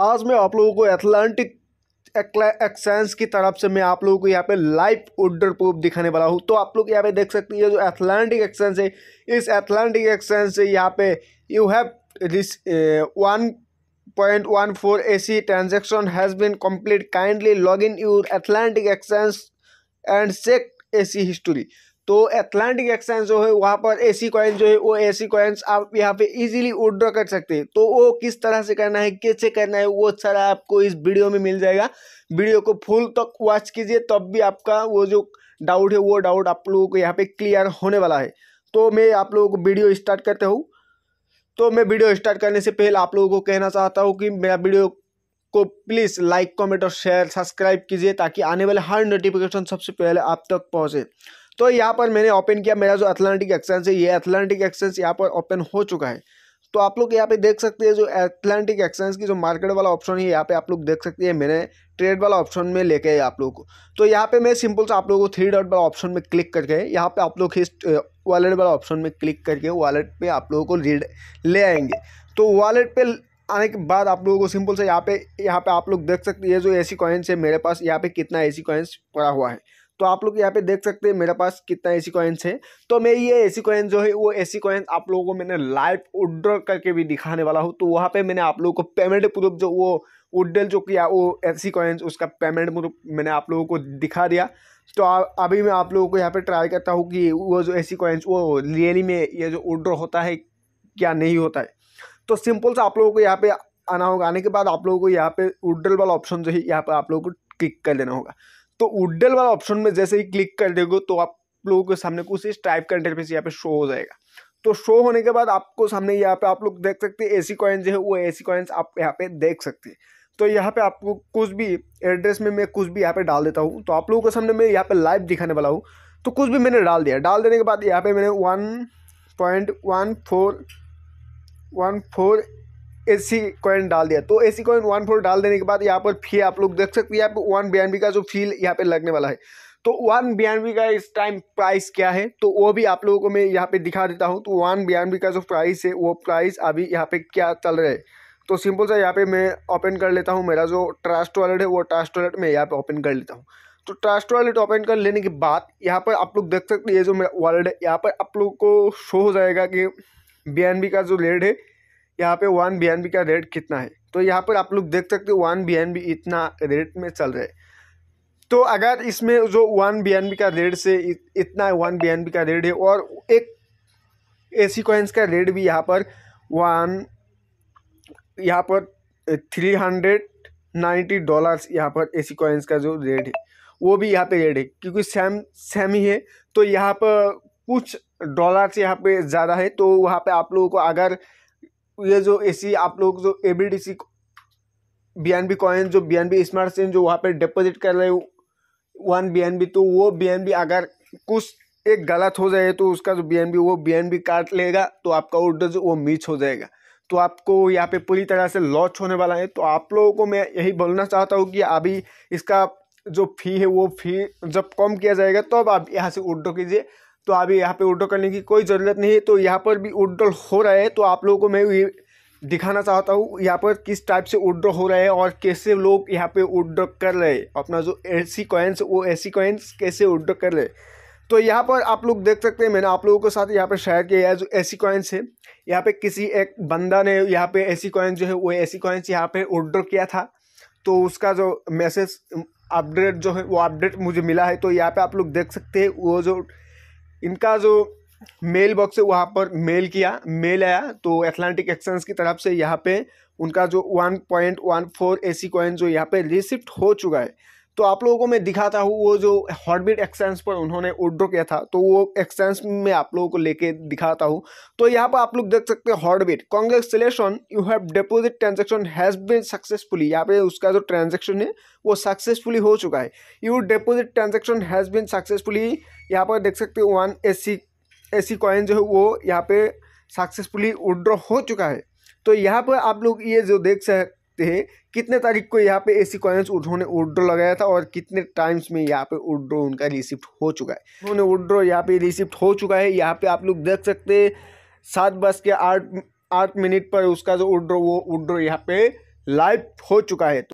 आज मैं आप लोगों को एथलांटिक एक्सेंस की तरफ से मैं आप लोगों को यहाँ पे लाइव ऑर्डर प्रूफ दिखाने वाला हूँ तो आप लोग यहाँ पे देख सकते हैं जो एथलांटिक एक्सेंस है इस एथलांटिक एक्सेंस से यहाँ पे you have this one point one four A C transaction has been complete kindly log in your Atlantic exchange and check A C history तो एथलांटिक एक्सचेंज जो है वहाँ पर ए सी जो है वो ए कॉइन्स आप यहाँ पे इजीली विड्रॉ कर सकते हैं तो वो किस तरह से करना है कैसे करना है वो सारा आपको इस वीडियो में मिल जाएगा वीडियो को फुल तक वॉच कीजिए तब भी आपका वो जो डाउट है वो डाउट आप लोगों को यहाँ पे क्लियर होने वाला है तो मैं आप लोगों को वीडियो स्टार्ट करता हूँ तो मैं वीडियो स्टार्ट करने से पहले आप लोगों को कहना चाहता हूँ कि मेरा वीडियो को प्लीज़ लाइक कमेंट और शेयर सब्सक्राइब कीजिए ताकि आने वाले हर नोटिफिकेशन सबसे पहले आप तक पहुँचे तो यहाँ पर मैंने ओपन किया मेरा जो अथलांटिक एक्सचेंज है ये अथलांटिक एक्सचेंज यहाँ पर ओपन हो चुका है तो आप लोग यहाँ पे देख सकते हैं जो अथलांटिक एक्सचेंज की जो मार्केट वाला ऑप्शन है यहाँ पे आप लोग देख सकते हैं मैंने ट्रेड वाला ऑप्शन में लेके आप लोग को तो यहाँ पे मैं सिंपल से आप लोगों को थ्री डॉट वाला ऑप्शन में क्लिक करके यहाँ पे आप लोग इस वॉलेट वाला ऑप्शन में क्लिक करके वॉलेट पर आप लोगों को रीड ले आएंगे तो वॉलेट पर आने के बाद आप लोगों को सिंपल से यहाँ पे यहाँ पे आप लोग देख सकते हैं जो ए सी कॉइन्स है मेरे पास यहाँ पे कितना ए सी कॉइन्स पड़ा हुआ है तो आप लोग यहाँ पे देख सकते हैं मेरे पास कितना ए सी कॉइन्स है तो मैं ये ए सी कॉइन जो है वो ए सी आप लोगों को मैंने लाइव उड्रॉ करके भी दिखाने वाला हूँ तो वहाँ पे मैंने आप लोगों को पेमेंट प्रूफ जो वो उड्डल जो किया वो ए सी कॉइन्स उसका पेमेंट प्रूफ मैंने आप लोगों को दिखा दिया तो आ, अभी मैं आप लोगों को यहाँ पर ट्राई करता हूँ कि वो जो ए सी कॉइन्स वो रियली में ये जो उड्रो होता है क्या नहीं होता है तो सिंपल सा आप लोगों को यहाँ पे आना होगा आने के बाद आप लोगों को यहाँ पे उड्रल वाला ऑप्शन जो है यहाँ पर आप लोगों को क्लिक कर देना होगा तो उड्डल वाला ऑप्शन में जैसे ही क्लिक कर देगा तो आप लोगों के सामने कुछ इस टाइप का इंटरफेस यहाँ पे शो हो जाएगा तो शो होने के बाद आपको सामने यहाँ पे आप लोग देख सकते हैं एसी कॉइन जो है वो एसी कॉइन्स आप यहाँ पे देख सकते हैं तो यहाँ पे आपको कुछ भी एड्रेस में मैं कुछ भी यहाँ पे डाल देता हूँ तो आप लोगों के सामने मैं यहाँ पे लाइव दिखाने वाला हूँ तो कुछ भी मैंने डाल दिया डाल देने के बाद यहाँ पे मैंने one point one four one four AC coin डाल दिया तो एसी कॉइन वन फोर डाल देने के बाद यहाँ पर फी आप लोग देख सकते हैं यहाँ पे वन बी का जो फी यहाँ पे लगने वाला है तो वन बी का इस टाइम प्राइस क्या है तो वो भी आप लोगों को मैं यहाँ पे दिखा देता हूँ तो वन बी का जो प्राइस है वो प्राइस अभी यहाँ पे क्या चल रहा है तो सिंपल सा यहाँ पे मैं ओपन कर लेता हूँ मेरा जो ट्रस्ट वॉलेट है वो ट्रस्ट वॉलेट मैं यहाँ पे ओपन कर लेता हूँ तो ट्रस्ट वॉलेट ओपन कर लेने के बाद यहाँ पर आप लोग देख सकते हैं ये जो मेरा वॉलेट है यहाँ पर आप लोग को शो हो जाएगा कि बी का जो रेट है यहाँ पे वन बी का रेट कितना है तो यहाँ पर आप लोग देख सकते हो वन बी इतना रेट में चल रहा है तो अगर इसमें जो वन बी का रेट से इतना वन बी का रेट है और एक एसी कॉइन्स का रेट भी यहाँ पर वन यहाँ पर थ्री हंड्रेड नाइन्टी डॉलर्स यहाँ पर एसी कॉइन्स का जो रेट है वो भी यहाँ पे रेट है क्योंकि सेम सेम ही है तो यहाँ पर कुछ डॉलर्स यहाँ पे ज़्यादा है तो वहाँ पे आप लोगों को अगर ये जो ए आप लोग जो A B D C B N B coin जो B N B smart chain जो वहाँ पे डिपॉजिट कर रहे हो वन बी एन बी तो वो बी एन बी अगर कुछ एक गलत हो जाए तो उसका जो बी एन बी वो बी एन बी काट लेगा तो आपका ऑर्डर जो वो मिच हो जाएगा तो आपको यहाँ पे पूरी तरह से लॉच होने वाला है तो आप लोगों को मैं यही बोलना चाहता हूँ कि अभी इसका जो फी है वो फी जब कम किया जाएगा तब तो आप यहाँ से ऑर्डर कीजिए तो अभी यहाँ पे उड्डो करने की कोई ज़रूरत नहीं है तो यहाँ पर भी उड्डोल हो रहा है तो आप लोगों को मैं ये दिखाना चाहता हूँ यहाँ पर किस टाइप से उड्रो हो रहा है और कैसे लोग यहाँ पे उड्रो कर रहे हैं अपना जो ऐसी कॉइन्स वो ऐसी कॉइन्स कैसे उड्रो कर रहे तो यहाँ पर आप लोग देख सकते हैं मैंने आप लोगों के साथ यहाँ पर शेयर किया है जो ऐसी कॉइन्स है यहाँ पर किसी एक बंदा ने यहाँ पर ऐसी कॉइन्स जो है वो ऐसी कॉइन्स यहाँ पर उड्रो किया था तो उसका जो मैसेज अपडेट जो है वो अपडेट मुझे मिला है तो यहाँ पर आप लोग देख सकते हैं वो जो इनका जो मेल बॉक्स है वहाँ पर मेल किया मेल आया तो एथलांटिक एक्सचेंज की तरफ से यहाँ पे उनका जो 1.14 एसी कॉइन जो यहाँ पे रिसिप्ट हो चुका है तो आप लोगों को मैं दिखाता हूँ वो जो हॉटबीट एक्सचेंज पर उन्होंने ओड्रो किया था तो वो एक्सचेंज में आप लोगों को लेके दिखाता हूँ तो यहाँ पर आप लोग देख सकते हैं Hotbit congratulation you have deposit transaction has been successfully यहाँ पे उसका जो ट्रांजेक्शन है वो सक्सेसफुली हो चुका है you deposit transaction has been successfully यहाँ पर देख सकते हो वन एसी सी कॉइन जो है वो यहाँ पे सक्सेसफुली विड्रॉ हो चुका है तो यहाँ पर आप लोग ये जो देख सक सकते हैं कितने तारीख को यहाँ पे एसी कॉइन्स उन्होंने उड्रो लगाया था और कितने टाइम्स में यहाँ पे उड्रो उनका रिसिप्ट हो चुका है उन्होंने उड्रो यहाँ पे रिसिप्ट हो चुका है यहाँ पे आप लोग देख सकते हैं सात बज के आठ आठ मिनट पर उसका जो उड्रो वो उड्रो यहाँ पे लाइव हो चुका है